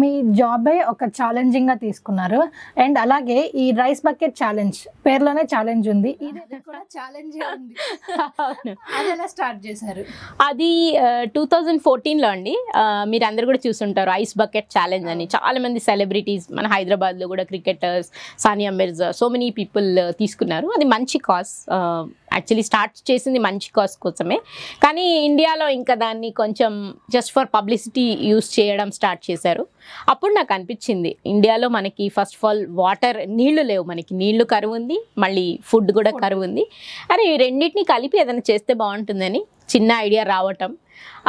మీ జాబే ఒక ఛాలెంజింగ్గా తీసుకున్నారు అండ్ అలాగే ఈ రైస్ బకెట్ ఛాలెంజ్ పేర్లోనే ఛాలెంజ్ ఉంది ఇది కూడా ఛాలెంజ్ స్టార్ట్ చేశారు అది టూ థౌజండ్ ఫోర్టీన్లో అండి మీరు అందరు కూడా చూసుంటారు ఐస్ బకెట్ ఛాలెంజ్ అని చాలా మంది సెలబ్రిటీస్ మన హైదరాబాద్లో కూడా cricketers Sania Mirza so many people తీసుకున్నారు అది మంచి కాస్ యాక్చువల్లీ స్టార్ట్ చేసింది మంచి కాస్ కోసమే కానీ ఇండియాలో ఇంకా దాన్ని కొంచెం జస్ట్ ఫర్ పబ్లిసిటీ యూస్ చేయడం స్టార్ట్ చేశారు అప్పుడు నాకు అనిపించింది ఇండియాలో మనకి ఫస్ట్ ఆఫ్ ఆల్ వాటర్ నీళ్లు లేవు మనకి నీళ్లు కరువు ఉంది మళ్ళీ ఫుడ్ కూడా కరువు ఉంది అరే ఈ రెండింటిని కలిపి ఏదైనా చేస్తే బాగుంటుందని చిన్న ఐడియా రావటం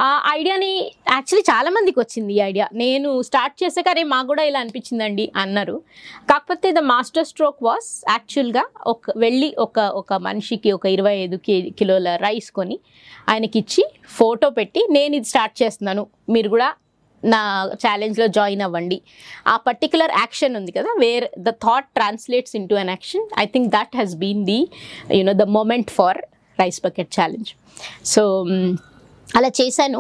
ఆ ఐడియాని యాక్చువల్లీ చాలామందికి వచ్చింది ఈ ఐడియా నేను స్టార్ట్ చేసాక అరే మాకు కూడా ఇలా అనిపించిందండి అన్నారు కాకపోతే ద మాస్టర్ స్ట్రోక్ వాస్ యాక్చువల్గా ఒక వెళ్ళి ఒక ఒక మనిషికి ఒక ఇరవై ఐదు కిలోల రైస్ కొని ఆయనకిచ్చి ఫోటో పెట్టి నేను ఇది స్టార్ట్ చేస్తున్నాను మీరు కూడా నా ఛాలెంజ్లో జాయిన్ అవ్వండి ఆ పర్టికులర్ యాక్షన్ ఉంది కదా where the thought translates into an action I think that has been the you know the moment for rice bucket challenge so అలా చేశాను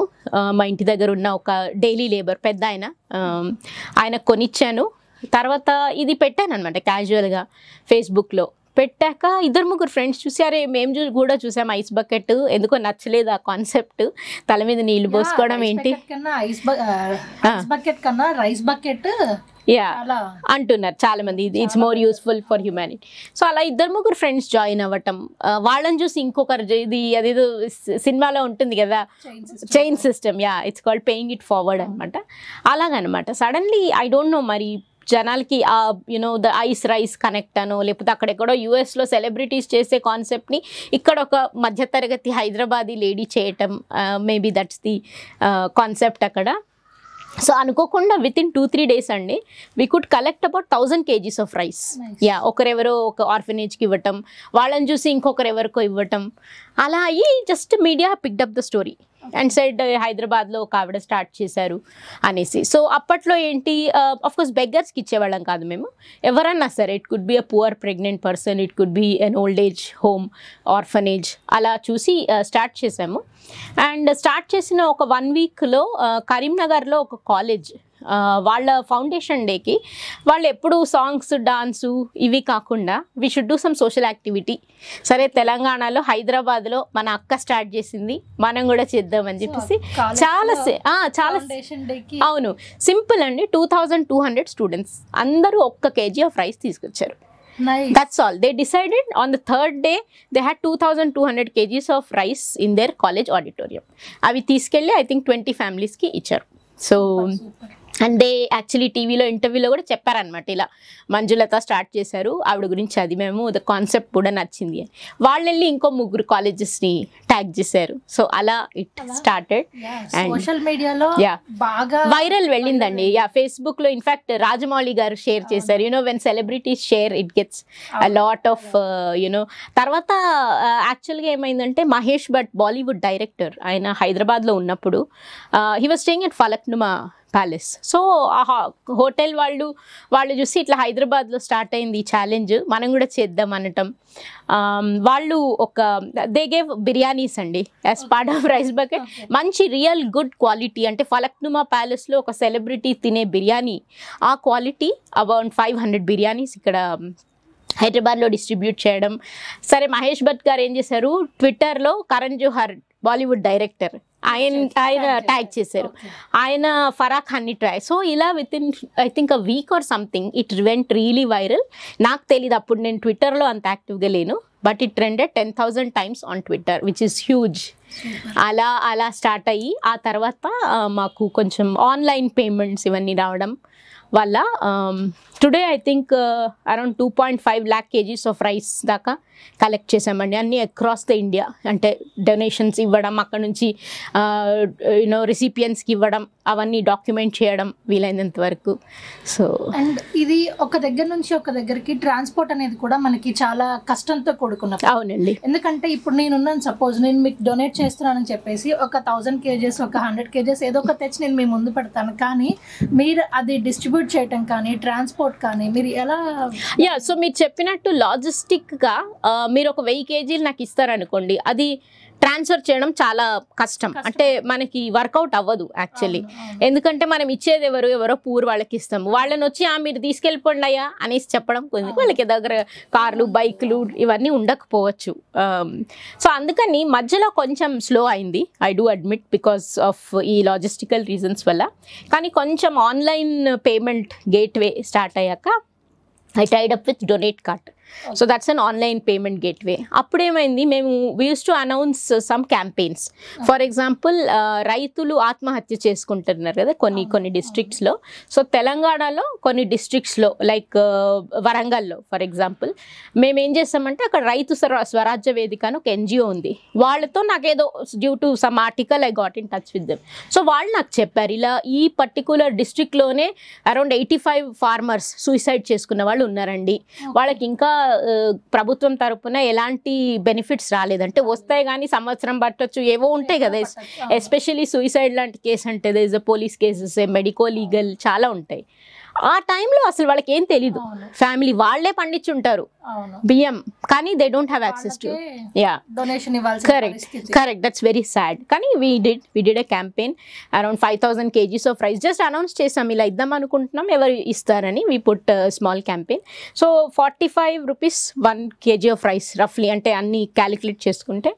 మా ఇంటి దగ్గర ఉన్న ఒక డైలీ లేబర్ పెద్ద ఆయన ఆయన కొనిచ్చాను తర్వాత ఇది పెట్టాను అనమాట క్యాజువల్గా ఫేస్బుక్లో పెట్టాక ఇద్దరు ముగ్గురు ఫ్రెండ్స్ చూసారే మేము చూ కూడా చూసాం ఐస్ బకెట్ ఎందుకో నచ్చలేదు ఆ కాన్సెప్ట్ తల మీద నీళ్లు పోసుకోవడం ఏంటి బకెట్ కన్నా రైస్ బకెట్ యా అంటున్నారు చాలా మంది it's more useful for humanity so అలా ఇద్దరు ముగ్గురు ఫ్రెండ్స్ జాయిన్ అవ్వటం వాళ్ళని చూసి ఇంకొకరు ఇది అదేదో సినిమాలో ఉంటుంది కదా chain system yeah it's called paying it forward అనమాట అలాగనమాట సడన్లీ ఐ డోంట్ నో మరి జనాలకి ఆ you know the ice rice connect అను లేకపోతే అక్కడెక్కడో యూఎస్లో సెలబ్రిటీస్ చేసే కాన్సెప్ట్ని ఇక్కడ ఒక మధ్యతరగతి హైదరాబాదీ లేడీ చేయటం మేబీ దట్స్ ది కాన్సెప్ట్ అక్కడ సో అనుకోకుండా within two three days అండి we could collect about thousand kgs of rice yeah ఒకరెవరో ఒక ఆర్ఫనేజ్కి ఇవ్వటం వాళ్ళని చూసి ఇంకొకరెవరికో ఇవ్వటం అలా అయ్యి just media picked up the story and side uh, హైదరాబాద్లో ఒక ఆవిడ స్టార్ట్ చేశారు అనేసి సో అప్పట్లో ఏంటి ఆఫ్కోర్స్ uh, బెగ్గర్స్కి ఇచ్చేవాళ్ళం కాదు మేము ఎవరన్నా సరే it could be a poor pregnant person it could be an old age home orphanage అలా చూసి స్టార్ట్ చేసాము అండ్ స్టార్ట్ చేసిన ఒక వన్ వీక్లో uh, కరీంనగర్లో ఒక కాలేజ్ వాళ్ళ ఫౌండేషన్ డేకి వాళ్ళు ఎప్పుడు సాంగ్స్ డాన్సు ఇవి కాకుండా we should do some social activity సరే తెలంగాణలో హైదరాబాద్లో మన అక్క స్టార్ట్ చేసింది మనం కూడా చేద్దామని చెప్పేసి చాలా చాలా అవును సింపుల్ అండి two thousand two hundred students అందరూ ఒక్క కేజీ ఆఫ్ రైస్ తీసుకొచ్చారు that's all they decided on the third day they had two thousand two hundred kgs of rice in their college auditorium అవి తీసుకెళ్ళి ఐ థింక్ ట్వంటీ ఫ్యామిలీస్కి ఇచ్చారు so and they actually టీవీలో ఇంటర్వ్యూలో కూడా చెప్పారనమాట ఇలా మంజులత స్టార్ట్ చేశారు ఆవిడ గురించి అది మేము ద కాన్సెప్ట్ కూడా నచ్చింది వాళ్ళు వెళ్ళి ఇంకో ముగ్గురు కాలేజెస్ని ట్యాగ్ చేశారు సో అలా ఇట్ స్టార్టెడ్ అండ్ సోషల్ మీడియాలో బాగా వైరల్ వెళ్ళిందండి యా ఫేస్బుక్లో ఇన్ఫ్యాక్ట్ రాజమౌళి గారు షేర్ చేశారు you know when celebrities share it gets lot of you know తర్వాత యాక్చువల్గా uh, ఏమైందంటే మహేష్ భట్ బాలీవుడ్ డైరెక్టర్ ఆయన హైదరాబాద్లో ఉన్నప్పుడు he was staying at Falaknuma palace so ఆ హోటల్ వాళ్ళు వాళ్ళు చూసి ఇట్లా హైదరాబాద్లో స్టార్ట్ అయింది ఈ ఛాలెంజ్ మనం కూడా చేద్దాం అనటం వాళ్ళు ఒక దే గేవ్ బిర్యానీస్ అండి as part of rice bucket మంచి రియల్ గుడ్ క్వాలిటీ అంటే ఫలక్నుమా ప్యాలెస్లో ఒక సెలబ్రిటీ తినే బిర్యానీ ఆ quality about five hundred biryanis ఇక్కడ హైదరాబాద్లో డిస్ట్రిబ్యూట్ చేయడం సరే మహేష్ భట్ గారు ఏం చేశారు ట్విట్టర్లో కరణ్ జోహర్ బాలీవుడ్ డైరెక్టర్ ఆయన ఆయన ట్యాగ్ చేశారు ఆయన ఫరా ఖాన్ని ట్రాయ్ సో ఇలా within I think a week or something it went really viral నాకు తెలియదు అప్పుడు నేను ట్విట్టర్లో అంత యాక్టివ్గా లేను but it trended ten thousand times on Twitter which is huge అలా అలా స్టార్ట్ అయ్యి ఆ తర్వాత మాకు కొంచెం ఆన్లైన్ పేమెంట్స్ ఇవన్నీ రావడం వల్ల today I think around two point five lakh kgs of rice దాకా కలెక్ట్ చేసామండి అన్నీ అక్రాస్ ద ఇండియా అంటే డొనేషన్స్ ఇవ్వడం అక్కడ నుంచి యూనో uh, రెసిపియన్స్కి ఇవ్వడం అవన్నీ డాక్యుమెంట్ చేయడం వీలైనంత వరకు సో అండ్ ఇది ఒక దగ్గర నుంచి ఒక దగ్గరికి ట్రాన్స్పోర్ట్ అనేది కూడా మనకి చాలా కష్టంతో కూడుకున్న అవునండి ఎందుకంటే ఇప్పుడు నేనున్నాను సపోజ్ నేను మీకు డొనేట్ చేస్తున్నానని చెప్పేసి ఒక థౌజండ్ కేజెస్ ఒక హండ్రెడ్ కేజెస్ ఏదో ఒక తెచ్చి నేను మీ ముందు పెడతాను కానీ మీరు అది డిస్ట్రిబ్యూట్ డిస్ట్రిబ్యూట్ చేయటం కానీ ట్రాన్స్పోర్ట్ కానీ మీరు ఎలా యా సో మీరు చెప్పినట్టు లాజిస్టిక్గా uh, మీరు ఒక వెయ్యి కేజీలు నాకు ఇస్తారనుకోండి అది ట్రాన్స్ఫర్ చేయడం చాలా కష్టం అంటే మనకి వర్కౌట్ అవ్వదు యాక్చువల్లీ ఎందుకంటే మనం ఇచ్చేది ఎవరు ఎవరో పూర్ వాళ్ళకి ఇస్తాం వాళ్ళని వచ్చి ఆ మీరు తీసుకెళ్ళిపోండి అయ్యా అనేసి చెప్పడం కొంచెం వాళ్ళకి దగ్గర కార్లు బైక్లు ఇవన్నీ ఉండకపోవచ్చు సో అందుకని మధ్యలో కొంచెం స్లో అయింది I do admit because of ఈ లాజిస్టికల్ రీజన్స్ వల్ల కానీ కొంచెం ఆన్లైన్ పేమెంట్ గేట్వే స్టార్ట్ అయ్యాక I tied up with DonateKart so that's an online payment gateway అప్పుడేమైంది మేము వీస్ to announce some campaigns for example రైతులు ఆత్మహత్య చేసుకుంటున్నారు కదా కొన్ని కొన్ని డిస్ట్రిక్ట్స్లో సో తెలంగాణలో కొన్ని డిస్ట్రిక్ట్స్లో లైక్ uh, వరంగల్లో ఫర్ ఎగ్జాంపుల్ మేము ఏం చేస్తామంటే అక్కడ రైతు స్వరాజ్య వేదిక అని ఒక ఎన్జిఓ ఉంది వాళ్ళతో నాకేదో due to some article I got in touch with them so వాళ్ళు నాకు చెప్పారు ఇలా ఈ పర్టికులర్ డిస్ట్రిక్ట్లోనే around eighty five farmers suicide చేసుకున్న వాళ్ళు ఉన్నారండి వాళ్ళకి ఇంకా ప్రభుత్వం తరపున ఎలాంటి బెనిఫిట్స్ రాలేదంటే వస్తాయి కానీ సంవత్సరం పట్టొచ్చు ఏవో ఉంటాయి కదా ఎస్పెషలీ సూసైడ్ లాంటి కేసు అంటే these police cases medico legal చాలా ఉంటాయి ఆ టైంలో అసలు వాళ్ళకి ఏం తెలీదు ఫ్యామిలీ వాళ్ళే ఉంటారు బియ్యం కానీ they don't have access to యా donation correct correct that's very sad కానీ we did we did a campaign around five thousand kgs of rice just announce చేసాం ఇలా ఇద్దాం అనుకుంటున్నాం ఎవరు ఇస్తారని we put small campaign so forty five rupees one kg of rice రఫ్లీ అంటే అన్ని క్యాలిక్యులేట్ చేసుకుంటే